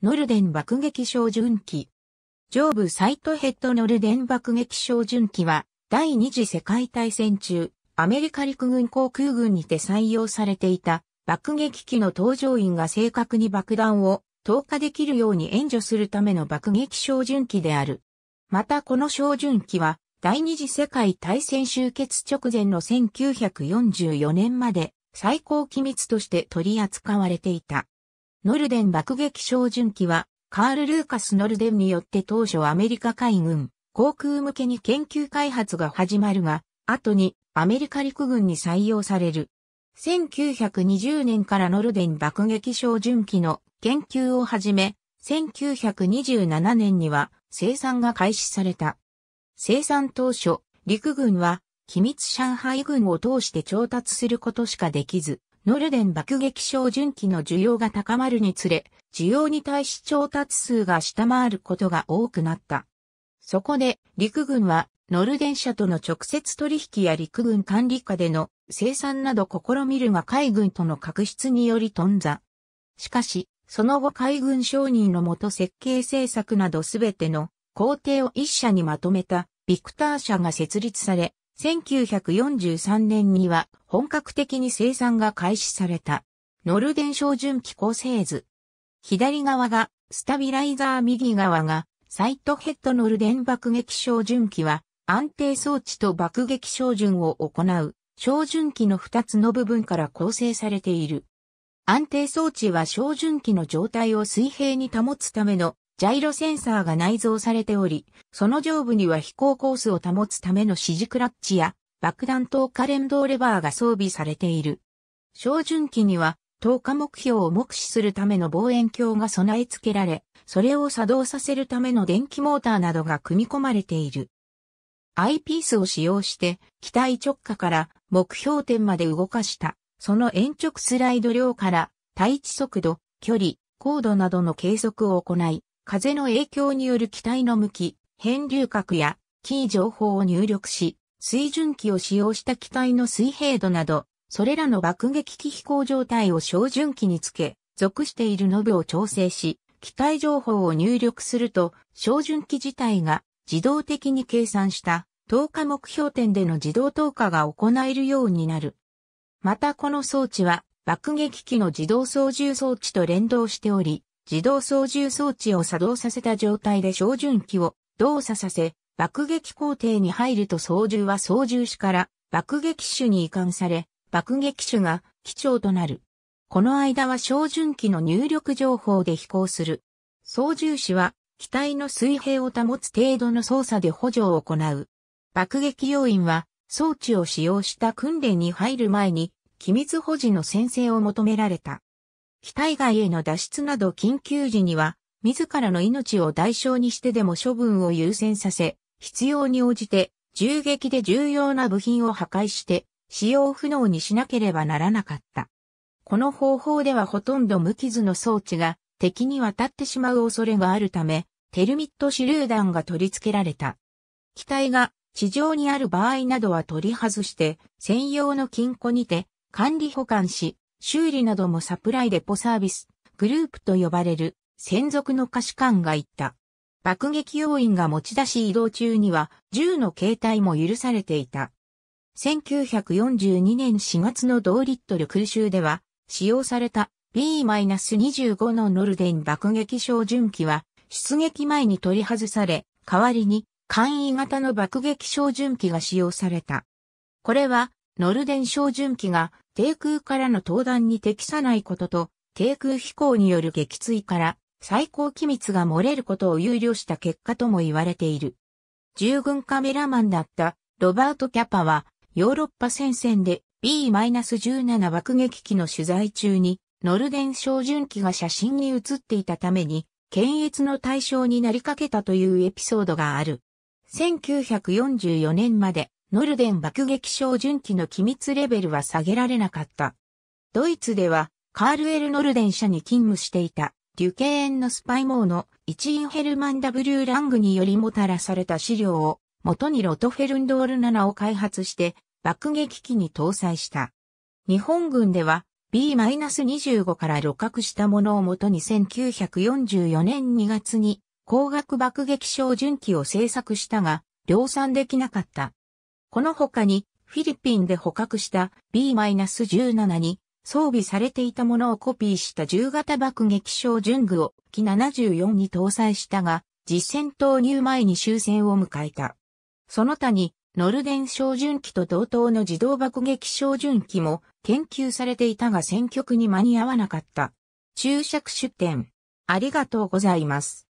ノルデン爆撃照準機。上部サイトヘッドノルデン爆撃照準機は、第二次世界大戦中、アメリカ陸軍航空軍にて採用されていた、爆撃機の搭乗員が正確に爆弾を投下できるように援助するための爆撃照準機である。またこの照準機は、第二次世界大戦終結直前の1944年まで最高機密として取り扱われていた。ノルデン爆撃小準機は、カール・ルーカス・ノルデンによって当初アメリカ海軍、航空向けに研究開発が始まるが、後にアメリカ陸軍に採用される。1920年からノルデン爆撃小準機の研究を始め、1927年には生産が開始された。生産当初、陸軍は機密上海軍を通して調達することしかできず、ノルデン爆撃照準器の需要が高まるにつれ、需要に対し調達数が下回ることが多くなった。そこで、陸軍は、ノルデン社との直接取引や陸軍管理下での生産など試みるが海軍との確執により頓挫。しかし、その後海軍承認のもと設計政策などすべての工程を一社にまとめたビクター社が設立され、1943年には本格的に生産が開始された。ノルデン照準機構製図。左側がスタビライザー右側がサイトヘッドノルデン爆撃照準機は安定装置と爆撃照準を行う照準機の2つの部分から構成されている。安定装置は照準機の状態を水平に保つためのジャイロセンサーが内蔵されており、その上部には飛行コースを保つための指示クラッチや爆弾投下連動レバーが装備されている。照準機には投下目標を目視するための望遠鏡が備え付けられ、それを作動させるための電気モーターなどが組み込まれている。アイピースを使用して機体直下から目標点まで動かしたその延直スライド量から、対地速度、距離、高度などの計測を行い、風の影響による機体の向き、変流角や、キー情報を入力し、水準機を使用した機体の水平度など、それらの爆撃機飛行状態を照準機につけ、属しているノブを調整し、機体情報を入力すると、照準機自体が自動的に計算した投下目標点での自動投下が行えるようになる。またこの装置は爆撃機の自動操縦装置と連動しており、自動操縦装置を作動させた状態で照準機を動作させ、爆撃工程に入ると操縦は操縦士から爆撃手に移管され、爆撃手が機長となる。この間は照準機の入力情報で飛行する。操縦士は機体の水平を保つ程度の操作で補助を行う。爆撃要員は装置を使用した訓練に入る前に機密保持の先制を求められた。機体外への脱出など緊急時には、自らの命を代償にしてでも処分を優先させ、必要に応じて、銃撃で重要な部品を破壊して、使用不能にしなければならなかった。この方法ではほとんど無傷の装置が敵に渡ってしまう恐れがあるため、テルミット手榴弾が取り付けられた。機体が地上にある場合などは取り外して、専用の金庫にて管理保管し、修理などもサプライデポサービス、グループと呼ばれる専属の歌手官が言った。爆撃要員が持ち出し移動中には銃の携帯も許されていた。1942年4月の同リットル空襲では使用された B-25 のノルデン爆撃照準機は出撃前に取り外され、代わりに簡易型の爆撃照準機が使用された。これはノルデン照準機が低空からの登壇に適さないことと、低空飛行による撃墜から最高機密が漏れることを憂慮した結果とも言われている。従軍カメラマンだったロバート・キャパはヨーロッパ戦線で B-17 爆撃機の取材中にノルデン照準機が写真に写っていたために検閲の対象になりかけたというエピソードがある。1944年までノルデン爆撃小準機の機密レベルは下げられなかった。ドイツでは、カール・エル・ノルデン社に勤務していた、デュケーンのスパイ網の一員ヘルマン・ W・ ラングによりもたらされた資料を、元にロトフェルンドール7を開発して、爆撃機に搭載した。日本軍では、B-25 から露獲したものをもとに1944年2月に光学爆撃小準機を製作したが、量産できなかった。この他に、フィリピンで捕獲した B-17 に装備されていたものをコピーした10型爆撃小準具を機74に搭載したが、実戦投入前に終戦を迎えた。その他に、ノルデン小準機と同等の自動爆撃小準機も研究されていたが戦局に間に合わなかった。注釈出典。ありがとうございます。